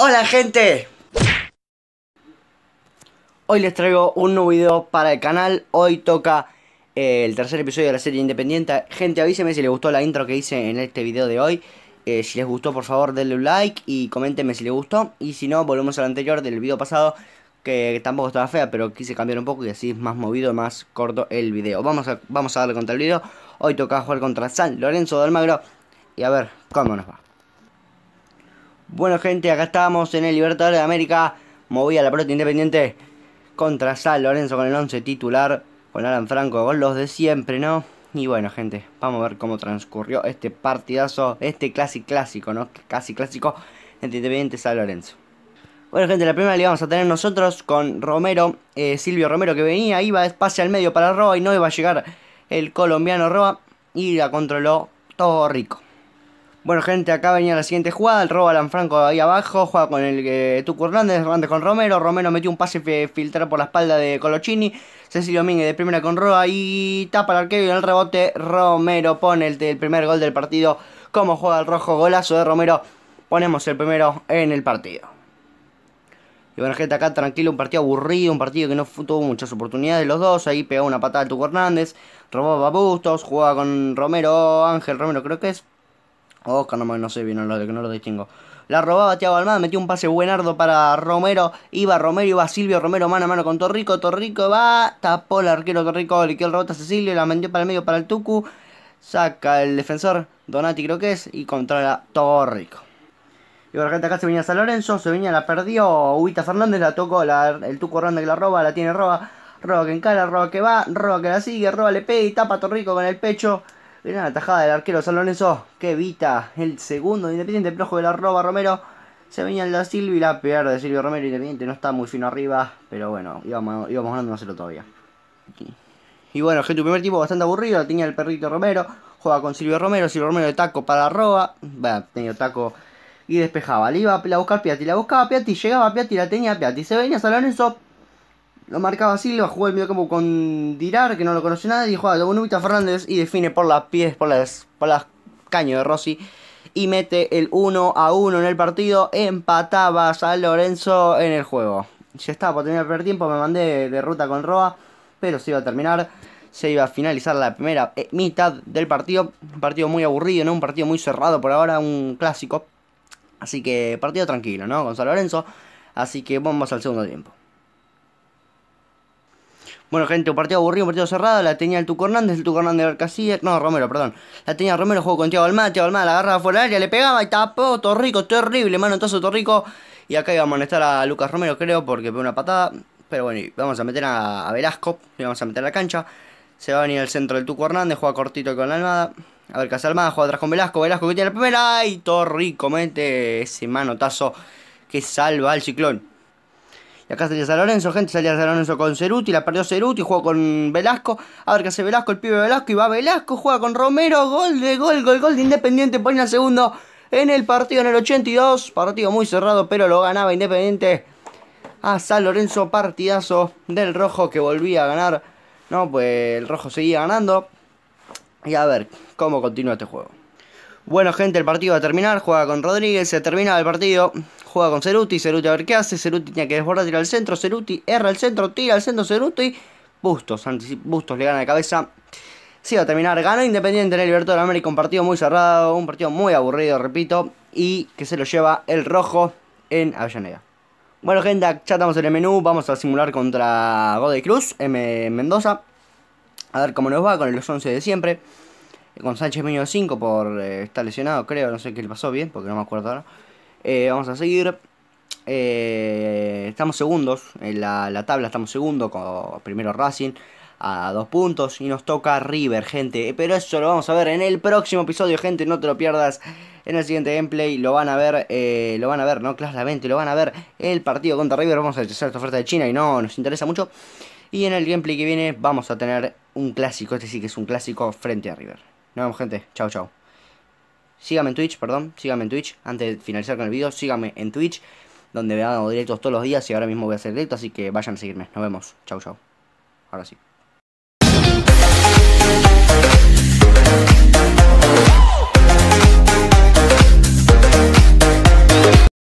Hola gente Hoy les traigo un nuevo video para el canal Hoy toca eh, el tercer episodio de la serie independiente Gente avíseme si les gustó la intro que hice en este video de hoy eh, Si les gustó por favor denle un like y coméntenme si les gustó Y si no volvemos al anterior del video pasado que tampoco estaba fea, pero quise cambiar un poco y así es más movido, más corto el video. Vamos a, vamos a darle contra el video. Hoy toca jugar contra San Lorenzo de Almagro. Y a ver cómo nos va. Bueno gente, acá estamos en el Libertador de América. Movía la pelota independiente contra San Lorenzo con el 11 titular. Con Alan Franco, con los de siempre, ¿no? Y bueno gente, vamos a ver cómo transcurrió este partidazo, este clásico clásico, ¿no? Casi clásico entre Independiente San Lorenzo. Bueno gente, la primera le vamos a tener nosotros con Romero, eh, Silvio Romero que venía, iba espacio al medio para Roa y no iba a llegar el colombiano Roa y la controló todo rico. Bueno, gente, acá venía la siguiente jugada. El robo Alan Franco ahí abajo. Juega con el eh, Tucu Hernández. Hernández con Romero. Romero metió un pase filtrado por la espalda de Colochini. Cecilio Domínguez de primera con Roa. Y tapa el arquero. Y en el rebote, Romero pone el, primer gol del partido. Como juega el rojo. Golazo de Romero. Ponemos el primero en el partido. Y bueno, gente, acá tranquilo, un partido aburrido, un partido que no tuvo muchas oportunidades los dos. Ahí pegó una patada de Tuco Hernández, Robó Bustos, juega con Romero, Ángel Romero creo que es, Oh, nomás, no sé bien, de que no lo distingo. La robaba Thiago Almada, metió un pase buenardo para Romero. Iba Romero, iba Silvio Romero mano a mano con Torrico. Torrico va, tapó el arquero Torrico, le quedó el rebote a Cecilio, la metió para el medio para el Tucu. Saca el defensor, Donati creo que es, y controla Torrico. Y la gente acá se venía San Lorenzo, se venía, la perdió. Ubita Fernández la tocó, el Tuco Ronda que la roba, la tiene roba. Roba que encara, roba que va, roba que la sigue, roba le pega y tapa a Torrico con el pecho la tajada del arquero San Lorenzo que evita el segundo Independiente. Plojo de la roba Romero. Se venía el Silvia Silva y la pierde Silvio Romero. Independiente no está muy fino arriba. Pero bueno, íbamos, íbamos ganando a hacerlo todavía. Y bueno, gente, primer tipo, bastante aburrido. la Tenía el perrito Romero. Juega con Silvio Romero. Silvio Romero de taco para roba. Bueno, tenía taco y despejaba. Le iba a buscar Piatti. La buscaba Piatti. Llegaba Piatti. La tenía Piatti. Se venía San Lorenzo. Lo marcaba así, lo jugó el medio campo con Dirar, que no lo conoce nadie, juega de Fernández y define por las pies, por las, por las caños de Rossi. Y mete el 1 a 1 en el partido. Empataba San Lorenzo en el juego. Ya estaba por tener el primer tiempo, me mandé de ruta con Roa, pero se iba a terminar. Se iba a finalizar la primera eh, mitad del partido. Un partido muy aburrido, ¿no? Un partido muy cerrado por ahora, un clásico. Así que partido tranquilo, ¿no? Con San Lorenzo. Así que vamos al segundo tiempo. Bueno, gente, un partido aburrido, un partido cerrado. La tenía el Tuco Hernández, el Tuco Hernández No, Romero, perdón. La tenía Romero, jugó con Tiago Almada. Tiago Almada la agarraba fuera del área, le pegaba y tapó. Torrico, terrible, mano, Torrico. Y acá iba a molestar a Lucas Romero, creo, porque pegó una patada. Pero bueno, y vamos a meter a, Velasco. Le vamos a meter a la cancha. Se va a venir al centro del Tuco Hernández, juega cortito con la Almada. A ver, Casalmada juega atrás con Velasco. Velasco que tiene la primera. Y Torrico mete ese manotazo que salva al ciclón. Y acá salía San Lorenzo, gente, salía San Lorenzo con Ceruti, la perdió Ceruti, jugó con Velasco. A ver qué hace Velasco, el pibe Velasco, y va Velasco, juega con Romero, gol de gol, gol, gol de Independiente, pone al segundo en el partido en el 82. Partido muy cerrado, pero lo ganaba Independiente a ah, San Lorenzo. Partidazo del Rojo que volvía a ganar. No, pues el Rojo seguía ganando. Y a ver cómo continúa este juego. Bueno, gente, el partido va a terminar. Juega con Rodríguez, se termina el partido juega con Ceruti, Ceruti a ver qué hace, Ceruti tiene que desbordar, tirar al centro, Ceruti erra al centro, tira al centro, Ceruti, Bustos, Bustos le gana de cabeza. se va a terminar, gana Independiente en el Libertador de América, un partido muy cerrado, un partido muy aburrido, repito, y que se lo lleva el rojo en Avellaneda. Bueno gente, ya estamos en el menú, vamos a simular contra Godoy Cruz, en Mendoza, a ver cómo nos va con los 11 de siempre con Sánchez Muñoz 5 por eh, estar lesionado, creo, no sé qué le pasó bien, porque no me acuerdo ahora. Eh, vamos a seguir. Eh, estamos segundos en la, tabla, estamos segundos con primero Racing a dos puntos y nos toca River, gente. Eh, pero eso lo vamos a ver en el próximo episodio, gente, no te lo pierdas. En el siguiente gameplay lo van a ver, lo van a ver, ¿no? 20 lo van a ver el partido contra River. Vamos a rechazar esta oferta de China y no nos interesa mucho. Y en el gameplay que viene vamos a tener un clásico, este sí que es un clásico frente a River. Nos vemos, gente. Chao, chao. Sígame en Twitch, perdón, sígame en Twitch. Antes de finalizar con el video, sígame en Twitch, donde veo dado directos todos los días y ahora mismo voy a hacer directo, así que vayan a seguirme. Nos vemos. Chau, chau. Ahora sí.